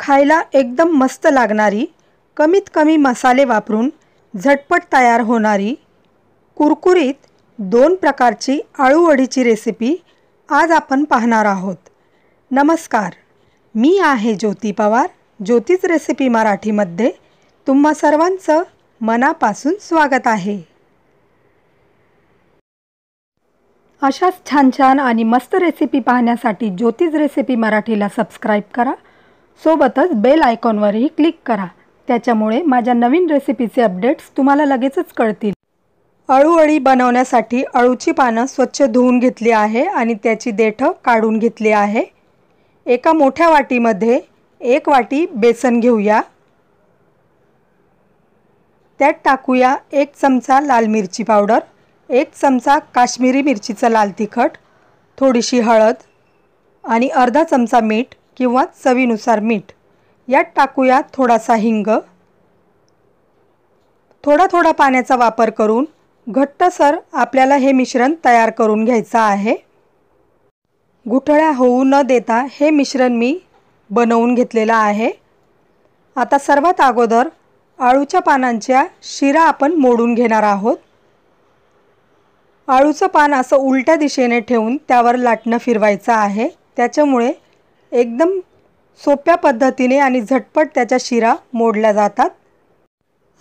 खायला एकदम मस्त लागणारी कमीत कमी मसाले वापरून झटपट तयार होणारी कुरकुरीत दोन प्रकारची आळूवडीची रेसिपी आज आपण पाहणार आहोत नमस्कार मी आहे ज्योती पवार ज्योतीच रेसिपी मराठीमध्ये तुम्हा सर्वांचं मनापासून स्वागत आहे अशाच छान छान आणि मस्त रेसिपी पाहण्यासाठी ज्योतिज रेसिपी मराठीला सबस्क्राईब करा सोबतच बेल आयकॉनवरही क्लिक करा त्याच्यामुळे माझ्या नवीन रेसिपीचे अपडेट्स तुम्हाला लगेचच कळतील अळूअळी बनवण्यासाठी अळूची पानं स्वच्छ धुवून घेतली आहे आणि त्याची देठं काढून घेतली आहे एका मोठ्या वाटीमध्ये एक वाटी बेसन घेऊया त्यात टाकूया एक चमचा लाल मिरची पावडर एक चमचा काश्मीरी मिरचीचं लाल तिखट थोडीशी हळद आणि अर्धा चमचा मीठ किंवा चवीनुसार मीठ यात टाकूया थोडासा हिंग थोडा थोडा पाण्याचा वापर करून घट्टसर आपल्याला हे मिश्रण तयार करून घ्यायचं आहे गुठळ्या होऊ न देता हे मिश्रण मी बनवून घेतलेलं आहे आता सर्वात अगोदर आळूच्या पानांच्या शिरा आपण मोडून घेणार आहोत आळूचं पान असं उलट्या दिशेने ठेवून त्यावर लाटणं फिरवायचं आहे त्याच्यामुळे एकदम सोप्या पद्धतीने आणि झटपट त्याच्या शिरा मोडल्या जातात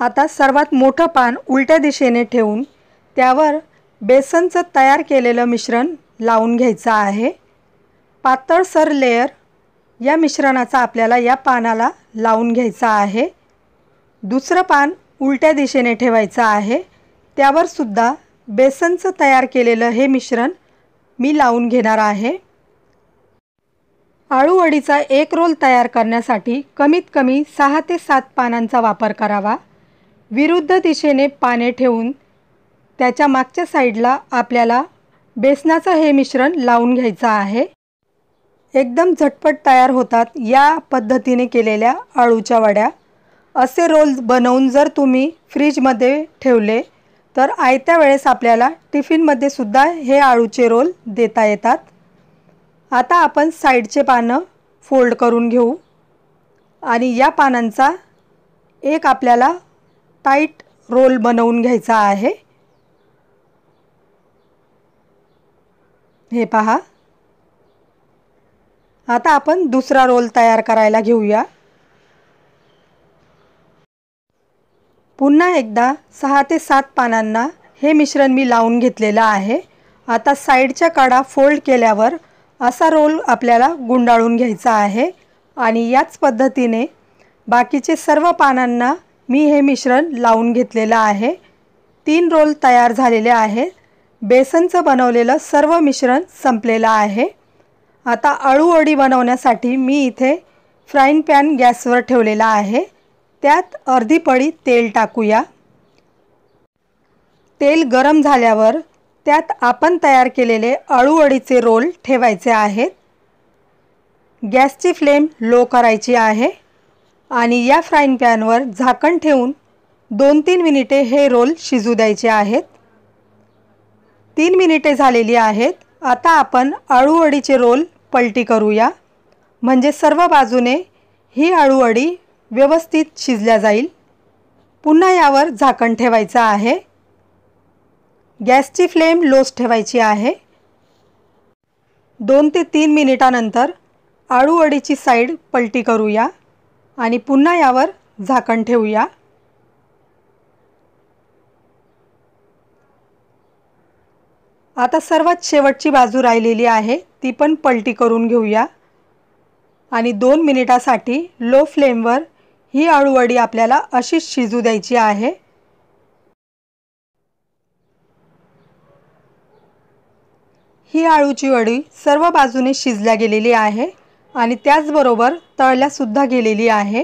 आता सर्वात मोठं पान उलट्या दिशेने ठेवून त्यावर बेसनचं तयार केलेलं मिश्रण लावून घ्यायचं आहे पातळसर लेयर या मिश्रणाचा आपल्याला या पानाला लावून घ्यायचा आहे दुसरं पान उलट्या दिशेने ठेवायचं आहे त्यावरसुद्धा बेसनचं तयार केलेलं हे मिश्रण मी लावून घेणार आहे आळूवडीचा एक रोल तयार करण्यासाठी कमीत कमी सहा ते सात पानांचा वापर करावा विरुद्ध दिशेने पाने ठेवून त्याच्या मागच्या साईडला आपल्याला बेसनाचं हे मिश्रण लावून घ्यायचं आहे एकदम झटपट तयार होतात या पद्धतीने केलेल्या आळूच्या वड्या असे रोल बनवून जर तुम्ही फ्रीजमध्ये ठेवले तर आयत्या वेळेस आपल्याला टिफिनमध्ये सुद्धा हे आळूचे रोल देता येतात आता आपण साईडचे पानं फोल्ड करून घेऊ आणि या पानांचा एक आपल्याला टाईट रोल बनवून घ्यायचा आहे हे पहा आता आपण दुसरा रोल तयार करायला घेऊया पुन्हा एकदा सहा ते सात पानांना हे मिश्रण मी लावून घेतलेलं आहे आता साईडच्या काडा फोल्ड केल्यावर असा रोल आपल्याला गुंडाळून घ्यायचा आहे आणि याच पद्धतीने बाकीचे सर्व पानांना मी हे मिश्रण लावून घेतलेलं आहे तीन रोल तयार झालेले आहे बेसनचं बनवलेलं सर्व मिश्रण संपलेलं आहे आता अळूवडी बनवण्यासाठी मी इथे फ्राईंग पॅन गॅसवर ठेवलेला आहे त्यात अर्धी पळी तेल टाकूया तेल गरम झाल्यावर त्यात आपण तयार केलेले अळूअळीचे रोल ठेवायचे आहेत गॅसची फ्लेम लो करायची आहे आणि या फ्राईंग पॅनवर झाकण ठेवून दोन तीन मिनिटे हे रोल शिजू द्यायचे आहेत तीन मिनिटे झालेली आहेत आता आपण अळूअळीचे रोल पलटी करूया म्हणजे सर्व बाजूने ही अळूअळी व्यवस्थित शिजल्या जाईल पुन्हा यावर झाकण ठेवायचं आहे गॅसची फ्लेम लोस ठेवायची आहे दोन ते तीन मिनिटानंतर आळूवडीची साईड पलटी करूया आणि पुन्हा यावर झाकण ठेवूया आता सर्वात शेवटची बाजू राहिलेली आहे ती पण पलटी करून घेऊया आणि दोन मिनिटासाठी लो फ्लेमवर ही आळूवडी आपल्याला अशीच शिजू द्यायची आहे ही आळूची वडी सर्व बाजूने शिजल्या गेलेली आहे आणि त्याचबरोबर तळल्यासुद्धा गेलेली आहे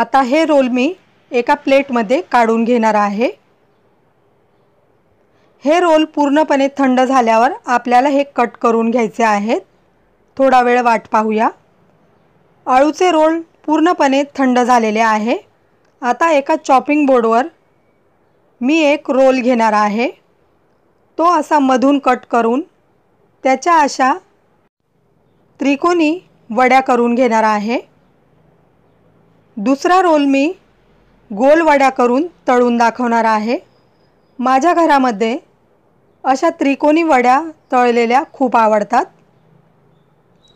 आता हे रोल मी एका प्लेटमध्ये काढून घेणार आहे हे रोल पूर्णपणे थंड झाल्यावर आपल्याला हे कट करून घ्यायचे आहेत थोडा वेळ वाट पाहूया आळूचे रोल पूर्णपणे थंड झालेले आहे आता एका चॉपिंग बोर्डवर मी एक रोल घेणार आहे तो असा मधून कट करून त्याच्या अशा त्रिकोणी वड्या करून घेणार आहे दुसरा रोल मी गोल वड्या करून तळून दाखवणार आहे माझ्या घरामध्ये अशा त्रिकोणी वड्या तळलेल्या खूप आवडतात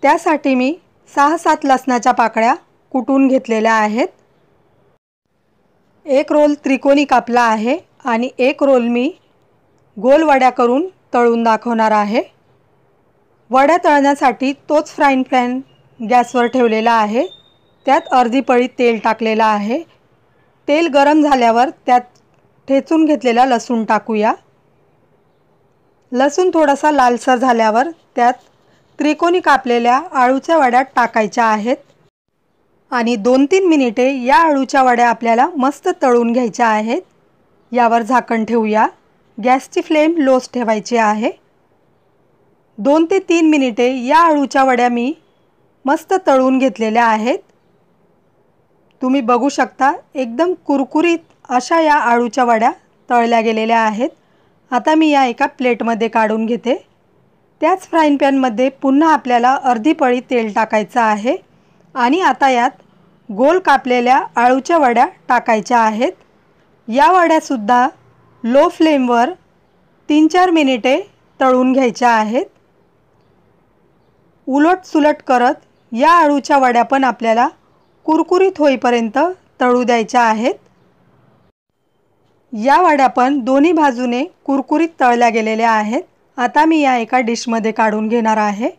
त्यासाठी मी सहा सात लसणाच्या पाकळ्या कुटून घेतलेल्या आहेत एक रोल त्रिकोणी कापला आहे आणि एक रोल मी गोल वड्या करून तळून दाखवणार आहे वड्या तळण्यासाठी तोच फ्राईंग पॅन गॅसवर ठेवलेला आहे त्यात अर्धी पळी तेल टाकलेलं आहे तेल गरम झाल्यावर त्यात ठेचून घेतलेला लसूण टाकूया लसूण थोडासा लालसर झाल्यावर त्यात त्रिकोणी कापलेल्या आळूच्या वड्यात टाकायच्या आहेत आणि दोन तीन मिनिटे या अळूच्या वड्या आपल्याला मस्त तळून घ्यायच्या आहेत यावर झाकण ठेवूया गॅसची फ्लेम लोच ठेवायची आहे दोन ते तीन मिनिटे या अळूच्या वड्या मी मस्त तळून घेतलेल्या आहेत तुम्ही बघू शकता एकदम कुरकुरीत अशा या आळूच्या वड्या तळल्या गेलेल्या आहेत आता मी या एका प्लेटमध्ये काढून घेते त्याच फ्राईंग पॅनमध्ये पुन्हा आपल्याला अर्धी पळी तेल टाकायचं आहे आणि आता यात गोल कापलेल्या आळूच्या वड्या टाकायच्या आहेत या वड्यासुद्धा लो फ्लेमवर तीन चार मिनिटे तळून घ्यायच्या आहेत उलट सुलट करत या आळूच्या वड्या पण आपल्याला कुरकुरीत होईपर्यंत तळू द्यायच्या आहेत या वड्या पण दोन्ही बाजूने कुरकुरीत तळल्या गेलेल्या आहेत आता मी या एका डिशमध्ये काढून घेणार आहे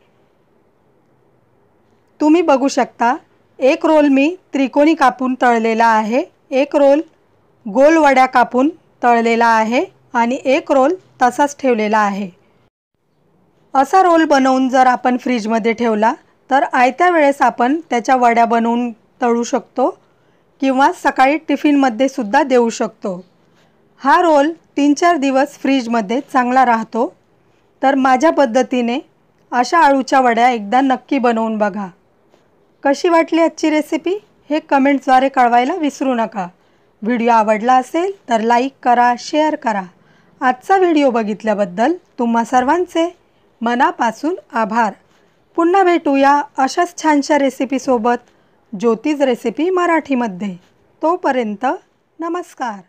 तुम्ही बघू शकता एक रोल मी त्रिकोणी कापून तळलेला आहे एक रोल गोल वड्या कापून तळलेला आहे आणि एक रोल तसाच ठेवलेला आहे असा रोल बनवून जर आपण फ्रीजमध्ये ठेवला तर आयत्या वेळेस आपण त्याच्या वड्या बनवून तळू शकतो किंवा सकाळी टिफिनमध्ये सुद्धा देऊ शकतो हा रोल तीन चार दिवस फ्रीजमध्ये चांगला राहतो तर माझ्या पद्धतीने अशा आळूच्या वड्या एकदा नक्की बनवून बघा कशी वाटली आजची रेसिपी हे कमेंट्सद्वारे कळवायला विसरू नका व्हिडिओ आवडला असेल तर लाईक करा शेअर करा आजचा व्हिडिओ बघितल्याबद्दल तुम्हा सर्वांचे मनापासून आभार पुन्हा भेटूया अशाच छानशा रेसिपीसोबत ज्योतिज रेसिपी मराठीमध्ये तोपर्यंत नमस्कार